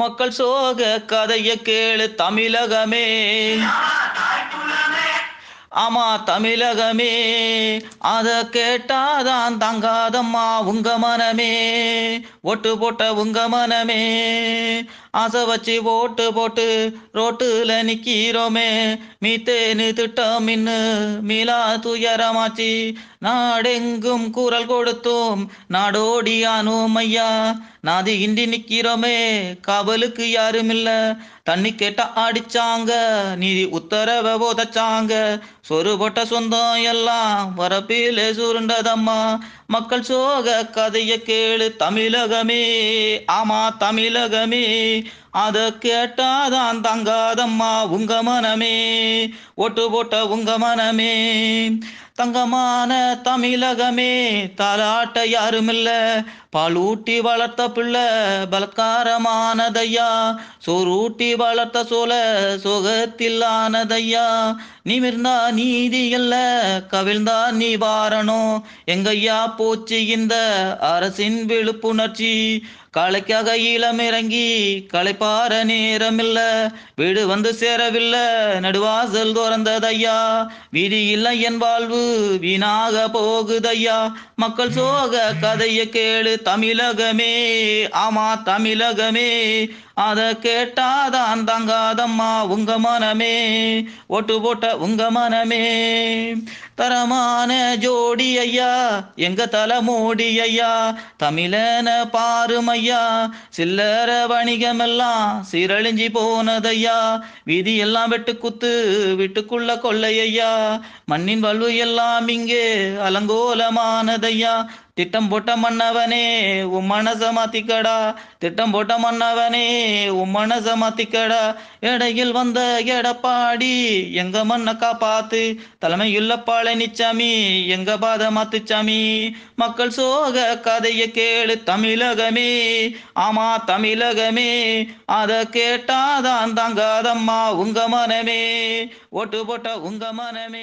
மக்கள் சோக கதைய கேளு தமிழகமே ஆமா தமிழகமே அத கேட்டாதான் தங்காதம்மா உங்க மனமே ஓட்டு போட்ட உங்க மனமே ஆசை வச்சு ஓட்டு போட்டு ரோட்டுல நிக்கிறோமே மீத்தேனு திட்டம் இன்னு மீளா துயரமாச்சி நாடெங்கும் குரல் கொடுத்தோம் நாடோடி ஆனோம் ஐயா நாதி இண்டி நிக்கிறோமே காவலுக்கு யாரும் இல்ல தண்ணி கேட்ட அடிச்சாங்க நீதி உத்தரவ போதச்சாங்க சொரு போட்ட சொந்தம் எல்லாம் வரப்பிலே சுருண்டதம்மா மக்கள் சோக கதைய கேளு தமிழக தமிழகமே ஆமா தமிழகமே அத கேட்டாதான் தங்காதம்மா உங்க மனமே ஒட்டு போட்ட உங்க மனமே தங்கமான தமிழகமே தலாட்ட யாருமில்ல பாலூட்டி வளர்த்த பிள்ள பலத்காரமானதையா சோரூட்டி வளர்த்த சோல சோகத்தில்லானதையா நிமிர்ந்தா நீதி இல்ல கவிழ்ந்தா நிவாரணம் எங்கையா போச்சு இந்த அரசின் விழுப்புணர்ச்சி காளைக்காக இறங்கி களைப்பார நேரமில்ல வீடு வந்து சேரவில்லை நடுவாசல் துறந்ததையா விதி இல்லை என் வாழ்வு வீணாக போகுதையா மக்கள் சோக கதையை கேளு தமிழகமே ஆமா தமிழகமே அத கேட்டாதான் தங்காதம்மா உங்க மனமே ஒட்டு போட்ட உங்க மனமே தரமான ஜோடி ஐயா எங்க தலைமோடி ஐயா தமிழன பாருமையா சில்லற வணிகம் எல்லாம் சீரழிஞ்சி போனதையா விதி எல்லாம் வெட்டு குத்து வீட்டுக்குள்ள கொள்ளையா மண்ணின் வலு எல்லாம் இங்கே அலங்கோலமானதையா திட்டம் போட்ட மன்னவனே உன் மனச மாத்திக்கடா திட்டம் போட்ட மன்னவனே உன் மனச மாத்திக்கடா இடையில் வந்த எடப்பாடி எங்க மன்னக்கா பாத்து தலைமையுள்ள பழனிச்சாமி எங்க பாத மாத்துச்சாமி மக்கள் சோக கதையை கேளு தமிழகமே ஆமா தமிழகமே அத கேட்டாதான் தாங்காதம்மா உங்க மனமே ஓட்டு போட்ட உங்க மனமே